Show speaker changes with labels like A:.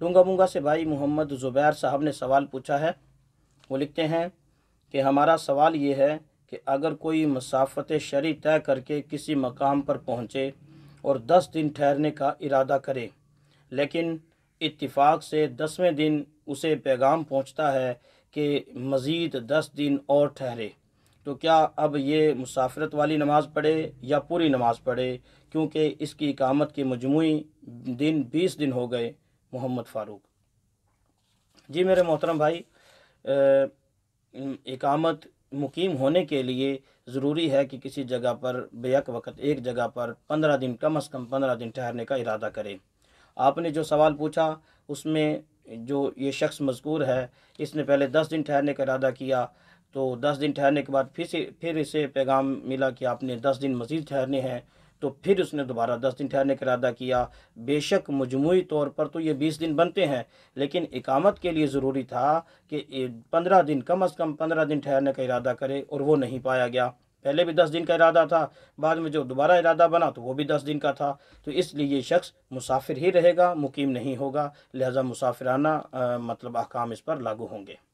A: डूंगा बूंगा से भाई मोहम्मद ज़ुबैर साहब ने सवाल पूछा है वो लिखते हैं कि हमारा सवाल ये है कि अगर कोई मसाफत शरी तय करके किसी मकाम पर पहुँचे और दस दिन ठहरने का इरादा करे लेकिन इतफाक़ से दसवें दिन उसे पैगाम पहुँचता है कि मज़ीद दस दिन और ठहरे तो क्या अब ये मुसाफरत वाली नमाज़ पढ़े या पूरी नमाज़ पढ़े क्योंकि इसकी इकामत के मजमू दिन बीस दिन हो गए मोहम्मद फ़ारूक जी मेरे मोहतरम भाई इकामत मुकीम होने के लिए ज़रूरी है कि किसी जगह पर बेक वक़्त एक जगह पर पंद्रह दिन कम अज़ कम पंद्रह दिन ठहरने का इरादा करें आपने जो सवाल पूछा उसमें जो ये शख्स मजकूर है इसने पहले दस दिन ठहरने का इरादा किया तो दस दिन ठहरने के बाद फिर से फिर इसे पैगाम मिला कि आपने दस दिन मज़ीद ठहरने हैं तो फिर उसने दोबारा दस दिन ठहरने का इरादा किया बेशक मजमू तौर पर तो ये बीस दिन बनते हैं लेकिन इकामत के लिए ज़रूरी था कि पंद्रह दिन कम अज़ कम पंद्रह दिन ठहरने का इरादा करे और वो नहीं पाया गया पहले भी दस दिन का इरादा था बाद में जो दोबारा इरादा बना तो वो भी दस दिन का था तो इसलिए ये शख्स मुसाफिर ही रहेगा मुकीम नहीं होगा लिहाजा मुसाफिराना मतलब अहकाम इस पर लागू होंगे